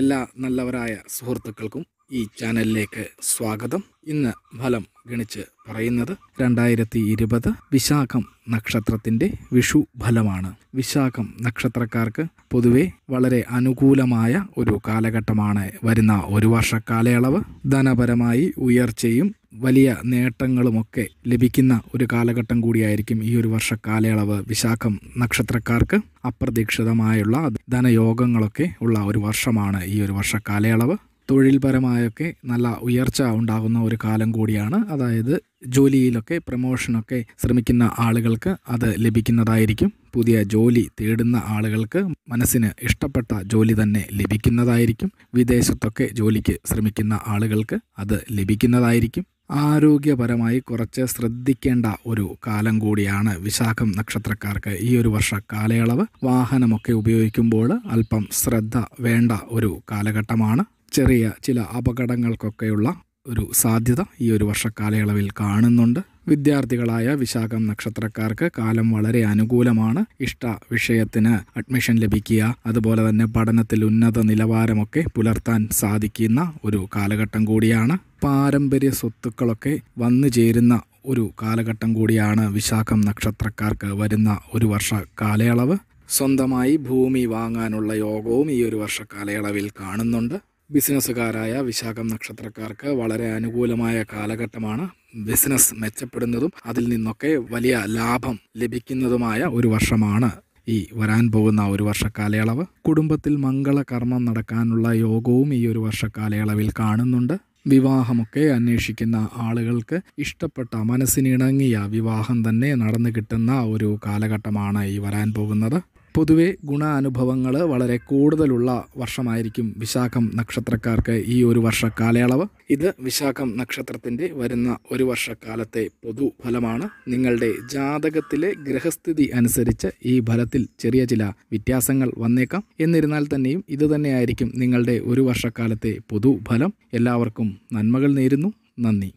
എല്ലാ നല്ലവരായ സുഹൃത്തുക്കൾക്കും ഈ ചാനലിലേക്ക് സ്വാഗതം ഇന്ന് ഫലം ഗണിച്ച് പറയുന്നത് രണ്ടായിരത്തി ഇരുപത് വിശാഖം നക്ഷത്രത്തിൻ്റെ വിഷു ഫലമാണ് വിശാഖം നക്ഷത്രക്കാർക്ക് പൊതുവെ വളരെ അനുകൂലമായ ഒരു കാലഘട്ടമാണ് വരുന്ന ഒരു വർഷ കാലയളവ് ധനപരമായി ഉയർച്ചയും വലിയ നേട്ടങ്ങളുമൊക്കെ ലഭിക്കുന്ന ഒരു കാലഘട്ടം കൂടിയായിരിക്കും ഈ ഒരു വർഷ കാലയളവ് വിശാഖം നക്ഷത്രക്കാർക്ക് അപ്രതീക്ഷിതമായുള്ള ധനയോഗങ്ങളൊക്കെ ഉള്ള ഒരു വർഷമാണ് ഈ ഒരു വർഷ കാലയളവ് തൊഴിൽപരമായൊക്കെ നല്ല ഉയർച്ച ഉണ്ടാകുന്ന ഒരു കാലം കൂടിയാണ് അതായത് ജോലിയിലൊക്കെ പ്രമോഷനൊക്കെ ശ്രമിക്കുന്ന ആളുകൾക്ക് അത് ലഭിക്കുന്നതായിരിക്കും പുതിയ ജോലി തേടുന്ന ആളുകൾക്ക് മനസ്സിന് ഇഷ്ടപ്പെട്ട ജോലി തന്നെ ലഭിക്കുന്നതായിരിക്കും വിദേശത്തൊക്കെ ജോലിക്ക് ശ്രമിക്കുന്ന ആളുകൾക്ക് അത് ലഭിക്കുന്നതായിരിക്കും ആരോഗ്യപരമായി കുറച്ച് ശ്രദ്ധിക്കേണ്ട ഒരു കാലം കൂടിയാണ് വിശാഖം നക്ഷത്രക്കാർക്ക് ഈ ഒരു വർഷ കാലയളവ് വാഹനമൊക്കെ ഉപയോഗിക്കുമ്പോൾ അല്പം ശ്രദ്ധ വേണ്ട ഒരു കാലഘട്ടമാണ് ചെറിയ ചില അപകടങ്ങൾക്കൊക്കെയുള്ള ഒരു സാധ്യത ഈ ഒരു വർഷ കാലയളവിൽ കാണുന്നുണ്ട് വിദ്യാർത്ഥികളായ വിശാഖം നക്ഷത്രക്കാർക്ക് കാലം വളരെ അനുകൂലമാണ് ഇഷ്ട വിഷയത്തിന് അഡ്മിഷൻ ലഭിക്കുക അതുപോലെ തന്നെ പഠനത്തിൽ ഉന്നത നിലവാരമൊക്കെ പുലർത്താൻ സാധിക്കുന്ന ഒരു കാലഘട്ടം കൂടിയാണ് പാരമ്പര്യ സ്വത്തുക്കളൊക്കെ വന്നു ചേരുന്ന ഒരു കാലഘട്ടം കൂടിയാണ് വിശാഖം നക്ഷത്രക്കാർക്ക് വരുന്ന ഒരു വർഷ കാലയളവ് സ്വന്തമായി ഭൂമി വാങ്ങാനുള്ള യോഗവും ഈ ഒരു വർഷ കാലയളവിൽ കാണുന്നുണ്ട് ബിസിനസ്സുകാരായ വിശാഖം നക്ഷത്രക്കാർക്ക് വളരെ അനുകൂലമായ കാലഘട്ടമാണ് ബിസിനസ് മെച്ചപ്പെടുന്നതും അതിൽ നിന്നൊക്കെ വലിയ ലാഭം ലഭിക്കുന്നതുമായ ഒരു വർഷമാണ് ഈ വരാൻ പോകുന്ന ഒരു വർഷ കാലയളവ് കുടുംബത്തിൽ മംഗളകർമ്മം നടക്കാനുള്ള യോഗവും ഈ ഒരു വർഷ കാലയളവിൽ കാണുന്നുണ്ട് വിവാഹമൊക്കെ അന്വേഷിക്കുന്ന ആളുകൾക്ക് ഇഷ്ടപ്പെട്ട മനസ്സിനിണങ്ങിയ വിവാഹം തന്നെ നടന്നു കിട്ടുന്ന ഒരു കാലഘട്ടമാണ് ഈ വരാൻ പോകുന്നത് പൊതുവെ ഗുണാനുഭവങ്ങൾ വളരെ കൂടുതലുള്ള വർഷമായിരിക്കും വിശാഖം നക്ഷത്രക്കാർക്ക് ഈ ഒരു വർഷ കാലയളവ് ഇത് വിശാഖം നക്ഷത്രത്തിൻ്റെ വരുന്ന ഒരു വർഷക്കാലത്തെ പൊതുഫലമാണ് നിങ്ങളുടെ ജാതകത്തിലെ ഗ്രഹസ്ഥിതി അനുസരിച്ച് ഈ ഫലത്തിൽ ചെറിയ ചില വ്യത്യാസങ്ങൾ വന്നേക്കാം എന്നിരുന്നാൽ തന്നെയും ഇത് തന്നെയായിരിക്കും നിങ്ങളുടെ ഒരു വർഷക്കാലത്തെ പൊതുഫലം എല്ലാവർക്കും നന്മകൾ നേരുന്നു നന്ദി